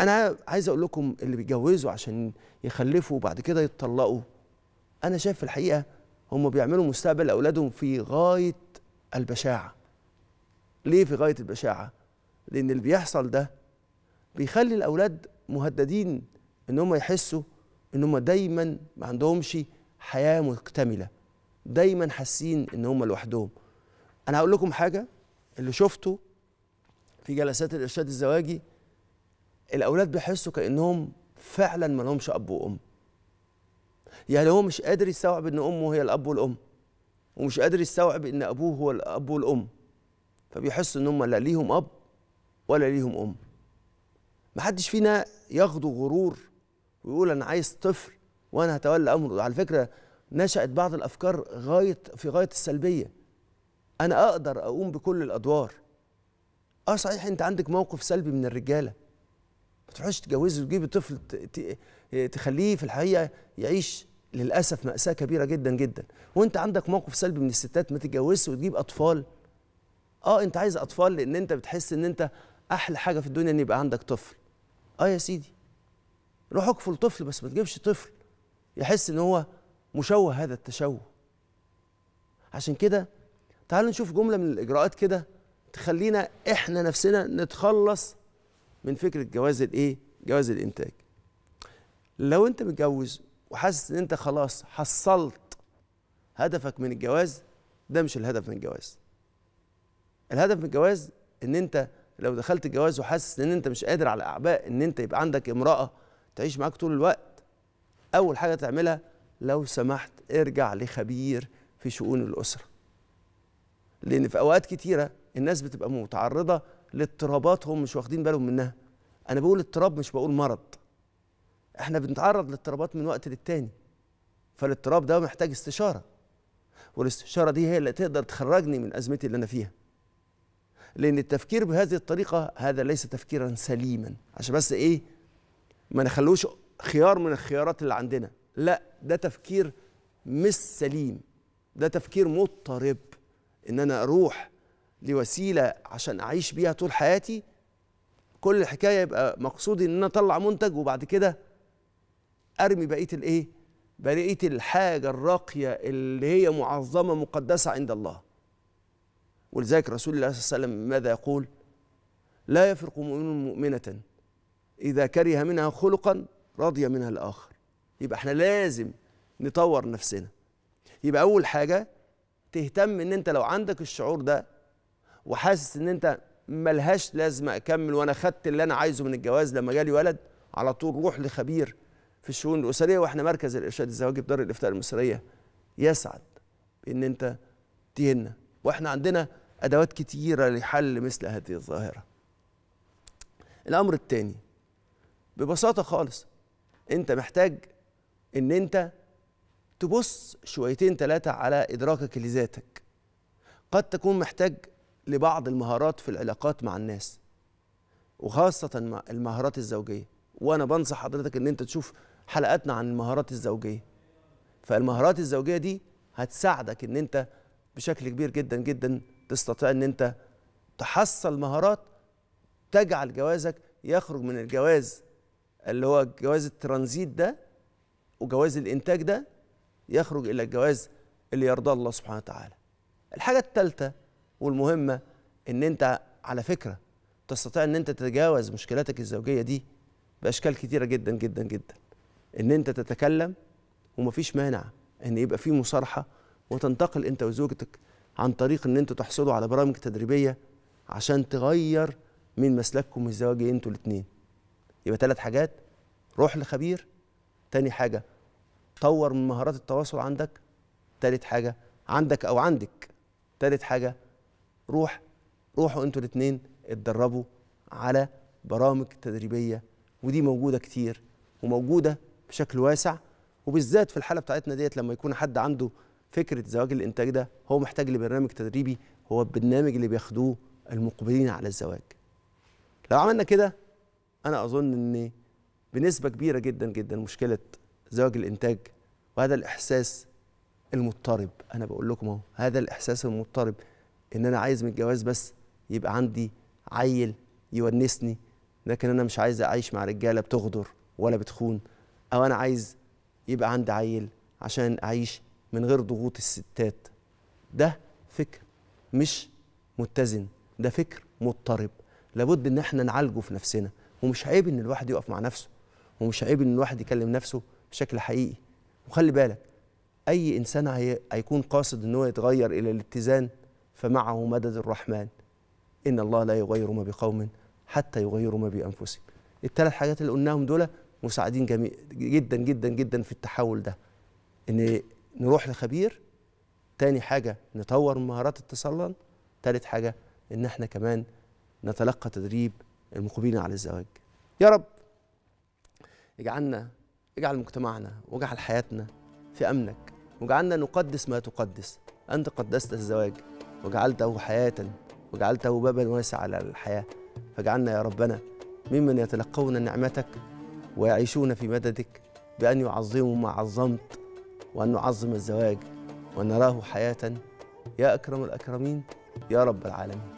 انا عايز اقول لكم اللي بيتجوزوا عشان يخلفوا وبعد كده يتطلقوا انا شايف في الحقيقه هم بيعملوا مستقبل اولادهم في غايه البشاعه ليه في غايه البشاعه لان اللي بيحصل ده بيخلي الاولاد مهددين ان هم يحسوا ان هم دايما ما عندهمش حياه مكتمله دايما حاسين ان هم لوحدهم انا هقول لكم حاجه اللي شفته في جلسات الارشاد الزواجي الاولاد بيحسوا كانهم فعلا ما لهمش اب وام يعني هو مش قادر يستوعب ان امه هي الاب والام ومش قادر يستوعب ان ابوه هو الاب والام فبيحسوا ان هم لا ليهم اب ولا ليهم ام محدش فينا ياخدوا غرور ويقول انا عايز طفل وانا هتولى امره على فكره نشأت بعض الافكار غايه في غايه السلبيه انا اقدر اقوم بكل الادوار اه صحيح انت عندك موقف سلبي من الرجاله ما تروحيش تجوزي وتجيبي طفل تخليه في الحقيقه يعيش للاسف ماساه كبيره جدا جدا وانت عندك موقف سلبي من الستات ما تتجوزش وتجيب اطفال اه انت عايز اطفال لان انت بتحس ان انت احلى حاجه في الدنيا ان يبقى عندك طفل اه يا سيدي روح اكفل طفل بس ما تجيبش طفل يحس ان هو مشوه هذا التشوه عشان كده تعالوا نشوف جمله من الاجراءات كده تخلينا احنا نفسنا نتخلص من فكره جواز الايه جواز الانتاج لو انت متجوز وحاسس ان انت خلاص حصلت هدفك من الجواز ده مش الهدف من الجواز الهدف من الجواز ان انت لو دخلت الجواز وحاسس ان انت مش قادر على اعباء ان انت يبقى عندك امراه تعيش معاك طول الوقت اول حاجه تعملها لو سمحت ارجع لخبير في شؤون الاسره لان في اوقات كتيره الناس بتبقى متعرضه لاضطرابات هم مش واخدين بالهم منها انا بقول اضطراب مش بقول مرض احنا بنتعرض لاضطرابات من وقت للتاني فالاضطراب ده محتاج استشاره والاستشاره دي هي اللي تقدر تخرجني من ازمتي اللي انا فيها لان التفكير بهذه الطريقه هذا ليس تفكيرا سليما عشان بس ايه ما نخلوش خيار من الخيارات اللي عندنا لا ده تفكير مش سليم ده تفكير مضطرب ان انا اروح لوسيله عشان اعيش بيها طول حياتي كل الحكايه يبقى مقصودي ان انا اطلع منتج وبعد كده ارمي بقيه الايه بقيه الحاجه الراقيه اللي هي معظمه مقدسه عند الله ولذلك رسول الله صلى الله عليه وسلم ماذا يقول لا يفرق مؤمن مؤمنه اذا كره منها خلقا رضي منها الاخر يبقى احنا لازم نطور نفسنا يبقى اول حاجه تهتم ان انت لو عندك الشعور ده وحاسس ان انت ملهاش لازمه اكمل وانا خدت اللي انا عايزه من الجواز لما جالي ولد على طول روح لخبير في الشؤون الاسريه واحنا مركز الارشاد الزواجي بدار الافتاء المصريه يسعد ان انت تهنا واحنا عندنا ادوات كتيره لحل مثل هذه الظاهره الامر الثاني ببساطه خالص انت محتاج ان انت تبص شويتين ثلاثه على ادراكك لذاتك قد تكون محتاج لبعض المهارات في العلاقات مع الناس وخاصة المهارات الزوجية وأنا بنصح حضرتك إن أنت تشوف حلقاتنا عن المهارات الزوجية فالمهارات الزوجية دي هتساعدك إن أنت بشكل كبير جدا جدا تستطيع إن أنت تحصل مهارات تجعل جوازك يخرج من الجواز اللي هو جواز الترانزيت ده وجواز الإنتاج ده يخرج إلى الجواز اللي يرضاه الله سبحانه وتعالى الحاجة الثالثة والمهمه ان انت على فكره تستطيع ان انت تتجاوز مشكلاتك الزوجيه دي باشكال كتيره جدا جدا جدا ان انت تتكلم ومفيش مانع ان يبقى في مصارحه وتنتقل انت وزوجتك عن طريق ان انتوا تحصلوا على برامج تدريبيه عشان تغير من مسلككم الزواجي انتوا الاثنين يبقى ثلاث حاجات روح لخبير تاني حاجه طور من مهارات التواصل عندك تالت حاجه عندك او عندك تالت حاجه روح روحوا انتوا الاثنين اتدربوا على برامج تدريبيه ودي موجوده كتير وموجوده بشكل واسع وبالذات في الحاله بتاعتنا ديت لما يكون حد عنده فكره زواج الانتاج ده هو محتاج لبرنامج تدريبي هو البرنامج اللي بياخدوه المقبلين على الزواج لو عملنا كده انا اظن ان بنسبه كبيره جدا جدا مشكله زواج الانتاج وهذا الاحساس المضطرب انا بقول لكم اهو هذا الاحساس المضطرب ان انا عايز من الجواز بس يبقى عندي عيل يونسني لكن انا مش عايز اعيش مع رجاله بتغدر ولا بتخون او انا عايز يبقى عندي عيل عشان اعيش من غير ضغوط الستات ده فكر مش متزن ده فكر مضطرب لابد ان احنا نعالجه في نفسنا ومش عيب ان الواحد يقف مع نفسه ومش عيب ان الواحد يكلم نفسه بشكل حقيقي وخلي بالك اي انسان هيكون قاصد ان هو يتغير الى الاتزان فمعه مدد الرحمن إن الله لا يغير ما بقوم حتى يغيروا ما بأنفسهم الثلاث حاجات اللي قلناهم دول مساعدين جميع جدا جدا جدا في التحول ده ان نروح لخبير تاني حاجه نطور مهارات التسلل تالت حاجه ان احنا كمان نتلقى تدريب المقبلين على الزواج يا رب اجعلنا اجعل مجتمعنا واجعل حياتنا في امنك واجعلنا نقدس ما تقدس انت قدست الزواج وجعلته حياة وجعلته بابا واسعا للحياة فاجعلنا يا ربنا ممن يتلقون نعمتك ويعيشون في مددك بأن يعظموا ما عظمت وأن نعظم الزواج ونراه حياة يا أكرم الأكرمين يا رب العالمين